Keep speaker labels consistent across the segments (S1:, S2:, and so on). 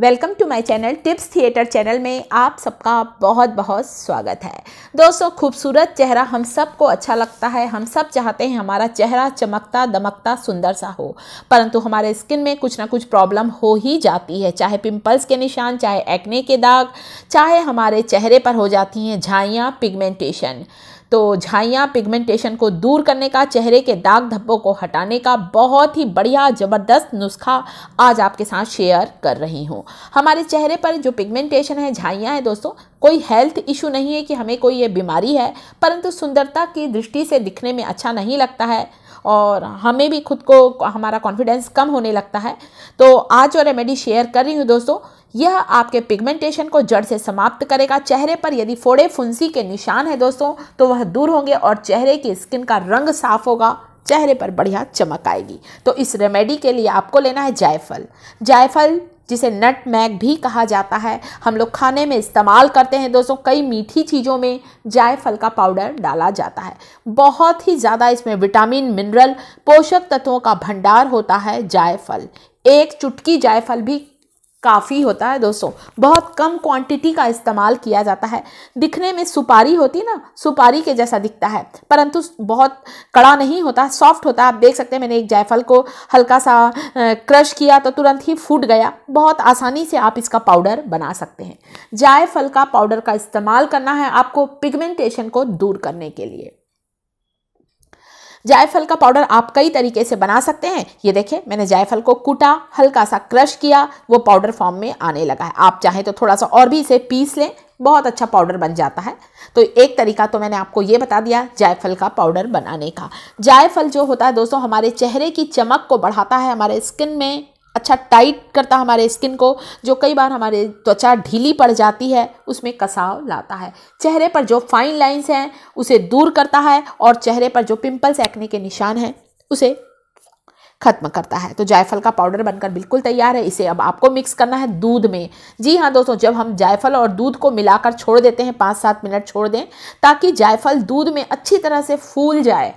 S1: welcome to my channel tips theatre channel में आप सबका बहुत बहुत स्वागत है दोस्तों खूबसूरत चेहरा हम सबको अच्छा लगता है हम सब चाहते हैं हमारा चेहरा चमकता दमकता सुंदर सा हो परंतु हमारे स्किन में कुछ ना कुछ प्रॉब्लम हो ही जाती है चाहे पिंपल्स के निशान चाहे एक्ने के दाग चाहे हमारे चेहरे पर हो जाती हैं झाइयाँ पिगमेंटेशन तो झाइयाँ पिगमेंटेशन को दूर करने का चेहरे के दाग धब्बों को हटाने का बहुत ही बढ़िया ज़बरदस्त नुस्खा आज आपके साथ शेयर कर रही हूँ हमारे चेहरे पर जो पिगमेंटेशन है झाइयाँ हैं दोस्तों कोई हेल्थ इशू नहीं है कि हमें कोई ये बीमारी है परंतु सुंदरता की दृष्टि से दिखने में अच्छा नहीं लगता है और हमें भी खुद को हमारा कॉन्फिडेंस कम होने लगता है तो आज जो रेमेडी शेयर कर रही हूँ दोस्तों यह आपके पिगमेंटेशन को जड़ से समाप्त करेगा चेहरे पर यदि फोड़े फुंसी के निशान है दोस्तों तो वह दूर होंगे और चेहरे की स्किन का रंग साफ होगा चेहरे पर बढ़िया चमक आएगी तो इस रेमेडी के लिए आपको लेना है जायफल जायफल जिसे नट मैग भी कहा जाता है हम लोग खाने में इस्तेमाल करते हैं दोस्तों कई मीठी चीज़ों में जायफल का पाउडर डाला जाता है बहुत ही ज़्यादा इसमें विटामिन मिनरल पोषक तत्वों का भंडार होता है जायफल एक चुटकी जायफल भी काफ़ी होता है दोस्तों बहुत कम क्वांटिटी का इस्तेमाल किया जाता है दिखने में सुपारी होती है ना सुपारी के जैसा दिखता है परंतु बहुत कड़ा नहीं होता सॉफ्ट होता है आप देख सकते हैं मैंने एक जायफल को हल्का सा क्रश किया तो तुरंत ही फूट गया बहुत आसानी से आप इसका पाउडर बना सकते हैं जायफल का पाउडर का इस्तेमाल करना है आपको पिगमेंटेशन को दूर करने के लिए जायफल का पाउडर आप कई तरीके से बना सकते हैं ये देखें मैंने जायफल को कूटा हल्का सा क्रश किया वो पाउडर फॉर्म में आने लगा है आप चाहें तो थोड़ा सा और भी इसे पीस लें बहुत अच्छा पाउडर बन जाता है तो एक तरीका तो मैंने आपको ये बता दिया जायफल का पाउडर बनाने का जायफल जो होता है दोस्तों हमारे चेहरे की चमक को बढ़ाता है हमारे स्किन में अच्छा टाइट करता हमारे स्किन को जो कई बार हमारे त्वचा ढीली पड़ जाती है उसमें कसाव लाता है चेहरे पर जो फाइन लाइंस हैं उसे दूर करता है और चेहरे पर जो पिंपल्स एक्ने के निशान हैं उसे ख़त्म करता है तो जायफल का पाउडर बनकर बिल्कुल तैयार है इसे अब आपको मिक्स करना है दूध में जी हाँ दोस्तों जब हम जायफल और दूध को मिलाकर छोड़ देते हैं पाँच सात मिनट छोड़ दें ताकि जायफल दूध में अच्छी तरह से फूल जाए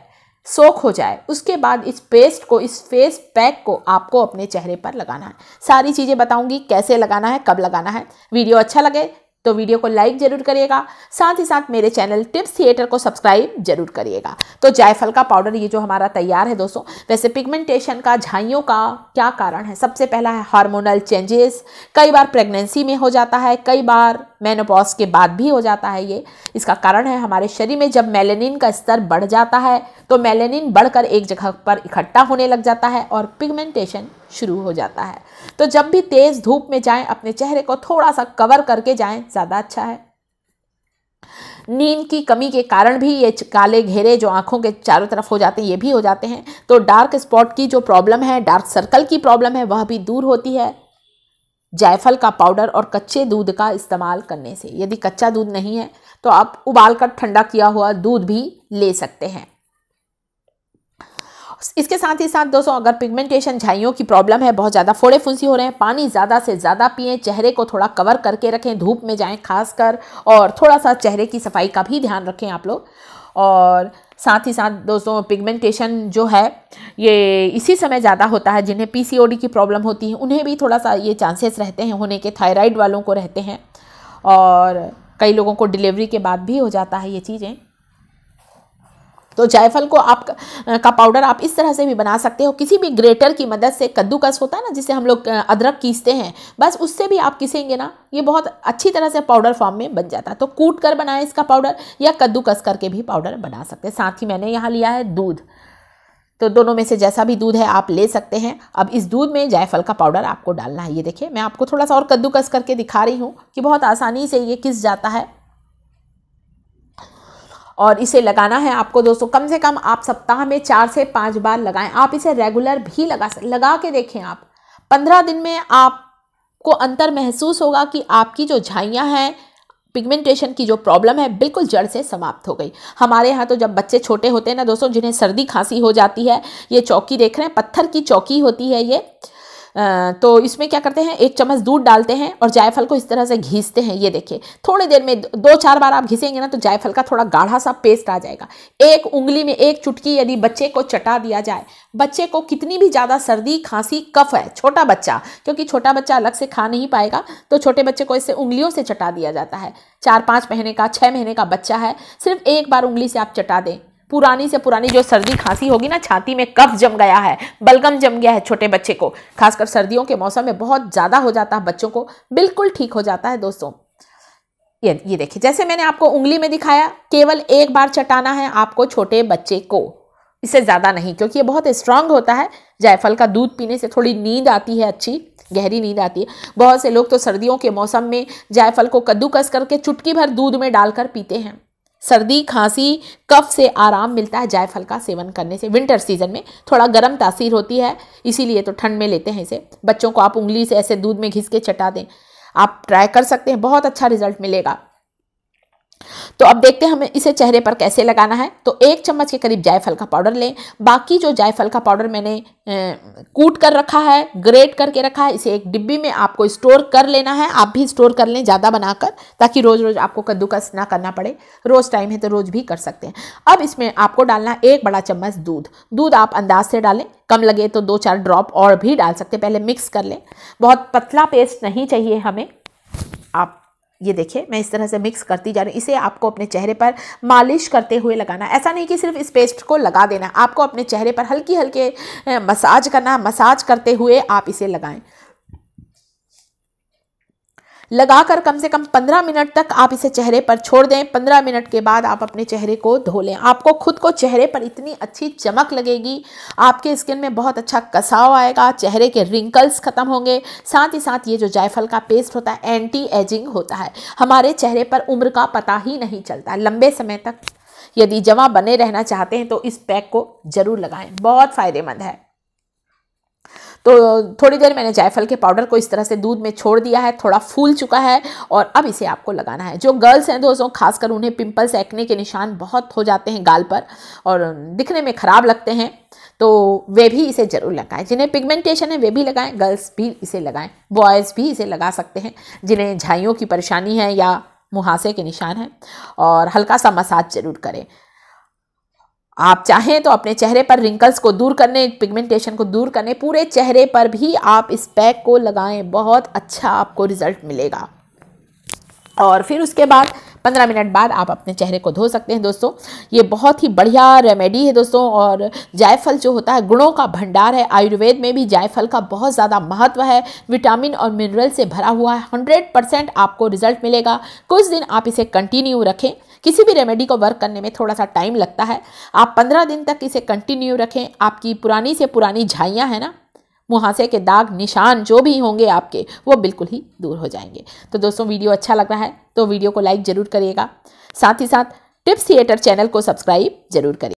S1: सोख हो जाए उसके बाद इस पेस्ट को इस फेस पैक को आपको अपने चेहरे पर लगाना है सारी चीज़ें बताऊंगी कैसे लगाना है कब लगाना है वीडियो अच्छा लगे तो वीडियो को लाइक जरूर करिएगा साथ ही साथ मेरे चैनल टिप्स थिएटर को सब्सक्राइब जरूर करिएगा तो जायफल का पाउडर ये जो हमारा तैयार है दोस्तों वैसे पिगमेंटेशन का झाइयों का क्या कारण है सबसे पहला है हार्मोनल चेंजेस कई बार प्रेगनेंसी में हो जाता है कई बार मेनोपॉज के बाद भी हो जाता है ये इसका कारण है हमारे शरीर में जब मेलेनिन का स्तर बढ़ जाता है तो मेलेनिन बढ़कर एक जगह पर इकट्ठा होने लग जाता है और पिगमेंटेशन शुरू हो जाता है तो जब भी तेज़ धूप में जाएं अपने चेहरे को थोड़ा सा कवर करके जाएं ज़्यादा अच्छा है नींद की कमी के कारण भी ये काले घेरे जो आंखों के चारों तरफ हो जाते हैं ये भी हो जाते हैं तो डार्क स्पॉट की जो प्रॉब्लम है डार्क सर्कल की प्रॉब्लम है वह भी दूर होती है जायफल का पाउडर और कच्चे दूध का इस्तेमाल करने से यदि कच्चा दूध नहीं है तो आप उबाल कर ठंडा किया हुआ दूध भी ले सकते हैं इसके साथ ही साथ दोस्तों अगर पिगमेंटेशन झाइयों की प्रॉब्लम है बहुत ज़्यादा फोड़े फुंसी हो रहे हैं पानी ज़्यादा से ज़्यादा पिए चेहरे को थोड़ा कवर करके रखें धूप में जाएं खासकर और थोड़ा सा चेहरे की सफाई का भी ध्यान रखें आप लोग और साथ ही साथ दोस्तों पिगमेंटेशन जो है ये इसी समय ज़्यादा होता है जिन्हें पीसीओडी की प्रॉब्लम होती है उन्हें भी थोड़ा सा ये चांसेस रहते हैं होने के थायराइड वालों को रहते हैं और कई लोगों को डिलीवरी के बाद भी हो जाता है ये चीज़ें तो जायफल को आप का पाउडर आप इस तरह से भी बना सकते हो किसी भी ग्रेटर की मदद से कद्दूकस होता है ना जिसे हम लोग अदरक कीसते हैं बस उससे भी आप किसेंगे ना ये बहुत अच्छी तरह से पाउडर फॉर्म में बन जाता है तो कूट कर बनाएं इसका पाउडर या कद्दूकस करके भी पाउडर बना सकते हैं साथ ही मैंने यहाँ लिया है दूध तो दोनों में से जैसा भी दूध है आप ले सकते हैं अब इस दूध में जायफल का पाउडर आपको डालना है ये देखिए मैं आपको थोड़ा सा और कद्दूकस करके दिखा रही हूँ कि बहुत आसानी से ये किस जाता है और इसे लगाना है आपको दोस्तों कम से कम आप सप्ताह में चार से पाँच बार लगाएं आप इसे रेगुलर भी लगा लगा के देखें आप पंद्रह दिन में आपको अंतर महसूस होगा कि आपकी जो झाइयाँ हैं पिगमेंटेशन की जो प्रॉब्लम है बिल्कुल जड़ से समाप्त हो गई हमारे यहाँ तो जब बच्चे छोटे होते हैं ना दोस्तों जिन्हें सर्दी खांसी हो जाती है ये चौकी देख रहे हैं पत्थर की चौकी होती है ये तो इसमें क्या करते हैं एक चम्मच दूध डालते हैं और जायफल को इस तरह से घिसते हैं ये देखिए थोड़ी देर में दो चार बार आप घिसेंगे ना तो जायफल का थोड़ा गाढ़ा सा पेस्ट आ जाएगा एक उंगली में एक चुटकी यदि बच्चे को चटा दिया जाए बच्चे को कितनी भी ज़्यादा सर्दी खांसी कफ है छोटा बच्चा क्योंकि छोटा बच्चा अलग से खा नहीं पाएगा तो छोटे बच्चे को इससे उंगलियों से चटा दिया जाता है चार पाँच महीने का छः महीने का बच्चा है सिर्फ एक बार उंगली से आप चटा दें पुरानी से पुरानी जो सर्दी खांसी होगी ना छाती में कफ जम गया है बलगम जम गया है छोटे बच्चे को खासकर सर्दियों के मौसम में बहुत ज़्यादा हो जाता है बच्चों को बिल्कुल ठीक हो जाता है दोस्तों ये ये देखिए जैसे मैंने आपको उंगली में दिखाया केवल एक बार चटाना है आपको छोटे बच्चे को इससे ज़्यादा नहीं क्योंकि ये बहुत स्ट्रांग होता है जायफल का दूध पीने से थोड़ी नींद आती है अच्छी गहरी नींद आती है बहुत से लोग तो सर्दियों के मौसम में जायफल को कद्दूकस करके चुटकी भर दूध में डालकर पीते हैं सर्दी खांसी कफ से आराम मिलता है जायफल का सेवन करने से विंटर सीजन में थोड़ा गर्म तासीर होती है इसीलिए तो ठंड में लेते हैं इसे बच्चों को आप उंगली से ऐसे दूध में घिस के चटा दें आप ट्राई कर सकते हैं बहुत अच्छा रिजल्ट मिलेगा तो अब देखते हैं हमें इसे चेहरे पर कैसे लगाना है तो एक चम्मच के करीब जायफल का पाउडर लें बाकी जो जायफल का पाउडर मैंने कूट कर रखा है ग्रेट करके रखा है इसे एक डिब्बी में आपको स्टोर कर लेना है आप भी स्टोर कर लें ज़्यादा बनाकर ताकि रोज़ रोज़ आपको कद्दूकस ना करना पड़े रोज़ टाइम है तो रोज़ भी कर सकते हैं अब इसमें आपको डालना एक बड़ा चम्मच दूध दूध आप अंदाज से डालें कम लगे तो दो चार ड्रॉप और भी डाल सकते हैं पहले मिक्स कर लें बहुत पतला पेस्ट नहीं चाहिए हमें आप ये देखिए मैं इस तरह से मिक्स करती जा रही हूँ इसे आपको अपने चेहरे पर मालिश करते हुए लगाना ऐसा नहीं कि सिर्फ इस पेस्ट को लगा देना आपको अपने चेहरे पर हल्की हल्के मसाज करना मसाज करते हुए आप इसे लगाएं लगाकर कम से कम 15 मिनट तक आप इसे चेहरे पर छोड़ दें 15 मिनट के बाद आप अपने चेहरे को धो लें आपको खुद को चेहरे पर इतनी अच्छी चमक लगेगी आपके स्किन में बहुत अच्छा कसाव आएगा चेहरे के रिंकल्स ख़त्म होंगे साथ ही साथ ये जो जायफल का पेस्ट होता है एंटी एजिंग होता है हमारे चेहरे पर उम्र का पता ही नहीं चलता लंबे समय तक यदि जमा बने रहना चाहते हैं तो इस पैक को ज़रूर लगाएं बहुत फ़ायदेमंद है तो थोड़ी देर मैंने जायफल के पाउडर को इस तरह से दूध में छोड़ दिया है थोड़ा फूल चुका है और अब इसे आपको लगाना है जो गर्ल्स हैं दोस्तों खासकर उन्हें पिंपल्स एक्ने के निशान बहुत हो जाते हैं गाल पर और दिखने में ख़राब लगते हैं तो वे भी इसे ज़रूर लगाएं जिन्हें पिगमेंटेशन है वे भी लगाएं गर्ल्स भी इसे लगाएं बॉयज़ भी इसे लगा सकते हैं जिन्हें झाइयों की परेशानी है या मुहासे के निशान हैं और हल्का सा मसाज ज़रूर करें आप चाहें तो अपने चेहरे पर रिंकल्स को दूर करने पिगमेंटेशन को दूर करने पूरे चेहरे पर भी आप इस पैक को लगाएं बहुत अच्छा आपको रिज़ल्ट मिलेगा और फिर उसके बाद पंद्रह मिनट बाद आप अपने चेहरे को धो सकते हैं दोस्तों ये बहुत ही बढ़िया रेमेडी है दोस्तों और जायफल जो होता है गुणों का भंडार है आयुर्वेद में भी जायफल का बहुत ज़्यादा महत्व है विटामिन और मिनरल से भरा हुआ है हंड्रेड परसेंट आपको रिजल्ट मिलेगा कुछ दिन आप इसे कंटिन्यू रखें किसी भी रेमेडी को वर्क करने में थोड़ा सा टाइम लगता है आप पंद्रह दिन तक इसे कंटिन्यू रखें आपकी पुरानी से पुरानी झाइयाँ हैं ना मुहासे के दाग निशान जो भी होंगे आपके वो बिल्कुल ही दूर हो जाएंगे तो दोस्तों वीडियो अच्छा लग रहा है तो वीडियो को लाइक ज़रूर करिएगा साथ ही साथ टिप्स थिएटर चैनल को सब्सक्राइब जरूर करें